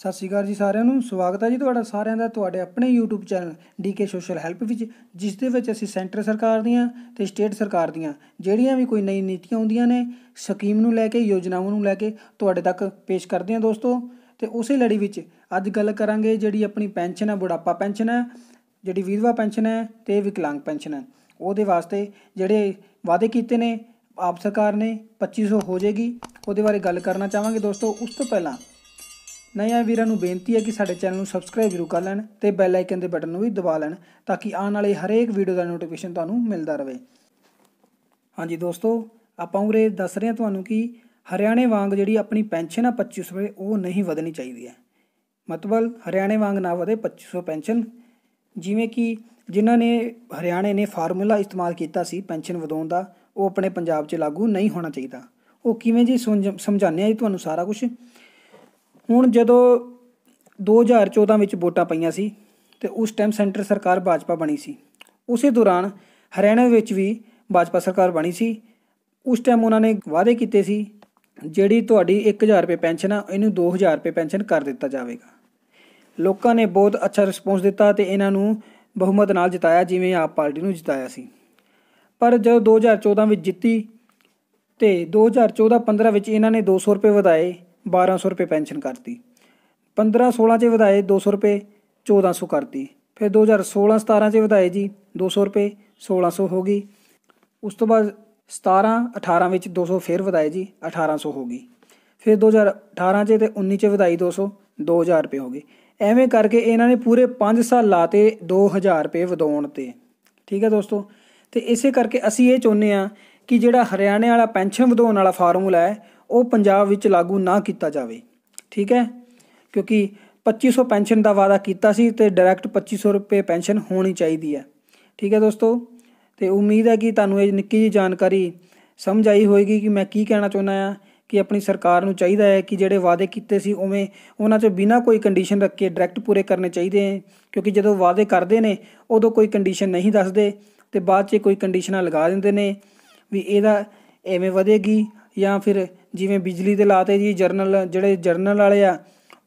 ਸਤਿ ਸ਼੍ਰੀ ਅਕਾਲ ਜੀ ਸਾਰਿਆਂ ਨੂੰ ਸਵਾਗਤ ਹੈ ਜੀ ਤੁਹਾਡਾ ਸਾਰਿਆਂ ਦਾ ਤੁਹਾਡੇ ਆਪਣੇ YouTube channel DK social help ਵਿੱਚ ਜਿਸ ਦੇ ਵਿੱਚ ਅਸੀਂ ਸੈਂਟਰ ਸਰਕਾਰ ਦੀਆਂ ਤੇ ਸਟੇਟ ਸਰਕਾਰ ਦੀਆਂ ਜਿਹੜੀਆਂ ਵੀ ਕੋਈ ਨਈ ਨੀਤੀਆਂ ਆਉਂਦੀਆਂ ਨੇ ਸਕੀਮ ਨੂੰ ਲੈ ਕੇ ਯੋਜਨਾਵਾਂ ਨੂੰ ਲੈ ਕੇ ਤੁਹਾਡੇ ਤੱਕ ਪੇਸ਼ ਕਰਦੇ ਹਾਂ ਦੋਸਤੋ ਤੇ ਉਸੇ ਲੜੀ ਵਿੱਚ ਅੱਜ ਗੱਲ ਕਰਾਂਗੇ ਜਿਹੜੀ ਆਪਣੀ ਪੈਨਸ਼ਨ ਹੈ ਬੁਢਾਪਾ ਪੈਨਸ਼ਨ ਹੈ ਜਿਹੜੀ ਵਿਧਵਾ ਪੈਨਸ਼ਨ ਹੈ ਤੇ ਵਿਕਲਾਂਗ ਪੈਨਸ਼ਨ ਹੈ ਉਹਦੇ ਵਾਸਤੇ ਜਿਹੜੇ ਵਾਅਦੇ ਕੀਤੇ ਨੇ ਆਪ ਸਰਕਾਰ ਨੇ 2500 ਹੋ ਜਾਏਗੀ ਉਹਦੇ ਬਾਰੇ ਗੱਲ ਕਰਨਾ ਚਾਹਾਂਗੇ ਦੋਸਤੋ ਉਸ ਤੋਂ ਪਹਿਲਾਂ ਨਵੇਂ ਵੀਰਾਂ ਨੂੰ ਬੇਨਤੀ ਹੈ ਕਿ ਸਾਡੇ ਚੈਨਲ ਨੂੰ ਸਬਸਕ੍ਰਾਈਬ ਜ਼ਰੂਰ ਕਰ ਲੈਣ ਤੇ ਬੈਲ ਆਈਕਨ ਦੇ ਬਟਨ ਨੂੰ ਵੀ ਦਬਾ ਲੈਣ ਤਾਂ ਕਿ ਆਉਣ ਵਾਲੇ ਹਰੇਕ ਵੀਡੀਓ ਦਾ ਨੋਟੀਫਿਕੇਸ਼ਨ ਤੁਹਾਨੂੰ ਮਿਲਦਾ ਰਹੇ ਹਾਂਜੀ ਦੋਸਤੋ ਆਪਾਂ ਉਰੇ ਦੱਸ ਰਹੇ ਹਾਂ ਤੁਹਾਨੂੰ ਕਿ ਹਰਿਆਣੇ ਵਾਂਗ ਜਿਹੜੀ ਆਪਣੀ ਪੈਨਸ਼ਨ ਆ 2500 ਉਹ ਨਹੀਂ ਵਧਣੀ ਚਾਹੀਦੀ ਹੈ ਮਤਲਬ ਹਰਿਆਣੇ ਵਾਂਗ ਨਾ ਵਧੇ 2500 ਪੈਨਸ਼ਨ ਜਿਵੇਂ ਕਿ ਜਿਨ੍ਹਾਂ ਨੇ ਹਰਿਆਣੇ ਨੇ ਫਾਰਮੂਲਾ ਇਸਤੇਮਾਲ ਕੀਤਾ ਸੀ ਪੈਨਸ਼ਨ ਵਧਾਉਣ ਦਾ ਉਹ ਆਪਣੇ ਪੰਜਾਬ 'ਚ ਲਾਗੂ ਨਹੀਂ ਹੋਣਾ ਚਾਹੀਦਾ ਉਹ ਕਿਵੇਂ ਜੀ ਸਮਝਾਉਂਦੇ ਆ ਜੀ ਤੁਹਾਨੂੰ ਸਾਰਾ ਕੁਝ ਹੁਣ ਜਦੋਂ 2014 ਵਿੱਚ ਵੋਟਾਂ ਪਈਆਂ ਸੀ ਤੇ ਉਸ ਟਾਈਮ ਸੈਂਟਰ ਸਰਕਾਰ ਭਾਜਪਾ ਬਣੀ ਸੀ ਉਸੇ ਦੌਰਾਨ ਹਰਿਆਣਾ ਵਿੱਚ ਵੀ ਭਾਜਪਾ ਸਰਕਾਰ ਬਣੀ ਸੀ ਉਸ ਟਾਈਮ ਉਹਨਾਂ ਨੇ ਵਾਅਦੇ ਕੀਤੇ ਸੀ ਜਿਹੜੀ ਤੁਹਾਡੀ 1000 ਰੁਪਏ ਪੈਨਸ਼ਨ ਆ ਇਹਨੂੰ 2000 ਰੁਪਏ ਪੈਨਸ਼ਨ ਕਰ ਦਿੱਤਾ ਜਾਵੇਗਾ ਲੋਕਾਂ ਨੇ ਬਹੁਤ ਅੱਛਾ ਰਿਸਪੌਂਸ ਦਿੱਤਾ ਤੇ ਇਹਨਾਂ ਨੂੰ ਬਹੁਮਤ ਨਾਲ ਜਿਤਾਇਆ ਜਿਵੇਂ ਆਪ ਪਾਰਟੀ ਨੂੰ ਜਿਤਾਇਆ ਸੀ ਪਰ ਜਦੋਂ 2014 ਵਿੱਚ ਜਿੱਤੀ ਤੇ 2014-15 ਵਿੱਚ ਇਹਨਾਂ ਨੇ 200 ਰੁਪਏ ਵਧਾਏ 1200 ਰੁਪਏ ਪੈਨਸ਼ਨ ਕਰਤੀ 15 16 'ਚ ਵਧਾਏ 200 ਰੁਪਏ 1400 ਕਰਤੀ ਫਿਰ 2016 17 'ਚ ਵਧਾਏ ਜੀ 200 ਰੁਪਏ 1600 ਹੋ ਗਈ ਉਸ ਤੋਂ ਬਾਅਦ 17 18 ਵਿੱਚ 200 ਫੇਰ ਵਧਾਏ ਜੀ 1800 ਹੋ ਗਈ ਫਿਰ 2018 'ਚ ਤੇ 19 'ਚ ਵਧਾਈ 200 2000 ਰੁਪਏ ਹੋ ਗਏ ਐਵੇਂ ਕਰਕੇ ਇਹਨਾਂ ਨੇ ਪੂਰੇ 5 ਸਾਲ ਲਾਤੇ 2000 ਰੁਪਏ ਵਧਾਉਣ ਤੇ ਠੀਕ ਹੈ ਦੋਸਤੋ ਤੇ ਇਸੇ ਕਰਕੇ ਅਸੀਂ ਇਹ ਚਾਹੁੰਦੇ ਆ ਕਿ ਜਿਹੜਾ ਹਰਿਆਣੇ ਵਾਲਾ ਪੈਨਸ਼ਨ ਵਧਾਉਣ ਵਾਲਾ ਫਾਰਮੂਲਾ ਹੈ ਉਹ ਪੰਜਾਬ ਵਿੱਚ ਲਾਗੂ ਨਾ ਕੀਤਾ ਜਾਵੇ ਠੀਕ ਹੈ ਕਿਉਂਕਿ 2500 ਪੈਨਸ਼ਨ ਦਾ ਵਾਅਦਾ ਕੀਤਾ ਸੀ ਤੇ ਡਾਇਰੈਕਟ 2500 ਰੁਪਏ ਪੈਨਸ਼ਨ ਹੋਣੀ ਚਾਹੀਦੀ ਹੈ ਠੀਕ ਹੈ ਦੋਸਤੋ ਤੇ ਉਮੀਦ ਹੈ ਕਿ ਤੁਹਾਨੂੰ ਇਹ ਨਿੱਕੀ ਜੀ ਜਾਣਕਾਰੀ ਸਮਝ ਆਈ ਹੋਵੇਗੀ ਕਿ ਮੈਂ ਕੀ ਕਹਿਣਾ ਚਾਹੁੰਦਾ ਆ ਕਿ ਆਪਣੀ ਸਰਕਾਰ ਨੂੰ ਚਾਹੀਦਾ ਹੈ ਕਿ ਜਿਹੜੇ ਵਾਅਦੇ ਕੀਤੇ ਸੀ ਉਵੇਂ ਉਹਨਾਂ 'ਚ ਬਿਨਾਂ ਕੋਈ ਕੰਡੀਸ਼ਨ ਰੱਖ ਕੇ ਡਾਇਰੈਕਟ ਪੂਰੇ ਕਰਨੇ ਚਾਹੀਦੇ ਹਨ ਕਿਉਂਕਿ ਜਦੋਂ ਵਾਅਦੇ ਕਰਦੇ ਨੇ ਉਦੋਂ ਕੋਈ ਕੰਡੀਸ਼ਨ ਨਹੀਂ ਦੱਸਦੇ ਤੇ ਬਾਅਦ 'ਚ ਕੋਈ ਕੰਡੀਸ਼ਨਾਂ ਲਗਾ ਦਿੰਦੇ ਨੇ ਵੀ ਇਹਦਾ ਐਵੇਂ ਵਧੇਗੀ ਜਾਂ ਫਿਰ ਜਿਵੇਂ ਬਿਜਲੀ ਦੇ ਲਾਤੇ ਜੀ ਜਰਨਲ ਜਿਹੜੇ ਜਰਨਲ ਵਾਲੇ ਆ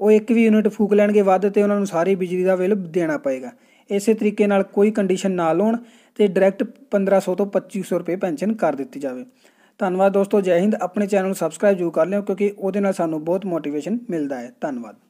ਉਹ ਇੱਕ ਵੀ ਯੂਨਿਟ ਫੂਕ ਲੈਣਗੇ ਵੱਧ ਤੇ ਉਹਨਾਂ ਨੂੰ ਸਾਰੀ ਬਿਜਲੀ ਦਾ ਬਿੱਲ ਦੇਣਾ ਪਏਗਾ ਇਸੇ ਤਰੀਕੇ ਨਾਲ ਕੋਈ ਕੰਡੀਸ਼ਨ ਨਾ ਲਾਉਣ ਤੇ ਡਾਇਰੈਕਟ 1500 ਤੋਂ 2500 ਰੁਪਏ ਪੈਨਸ਼ਨ ਕਰ ਦਿੱਤੀ ਜਾਵੇ ਧੰਨਵਾਦ ਦੋਸਤੋ ਜੈ ਹਿੰਦ ਆਪਣੇ ਚੈਨਲ ਨੂੰ ਸਬਸਕ੍ਰਾਈਬ ਜ਼ਰੂਰ ਕਰ ਲਿਓ ਕਿਉਂਕਿ ਉਹਦੇ ਨਾਲ ਸਾਨੂੰ ਬਹੁਤ ਮੋਟੀਵੇਸ਼ਨ ਮਿਲਦਾ ਹੈ ਧੰਨਵਾਦ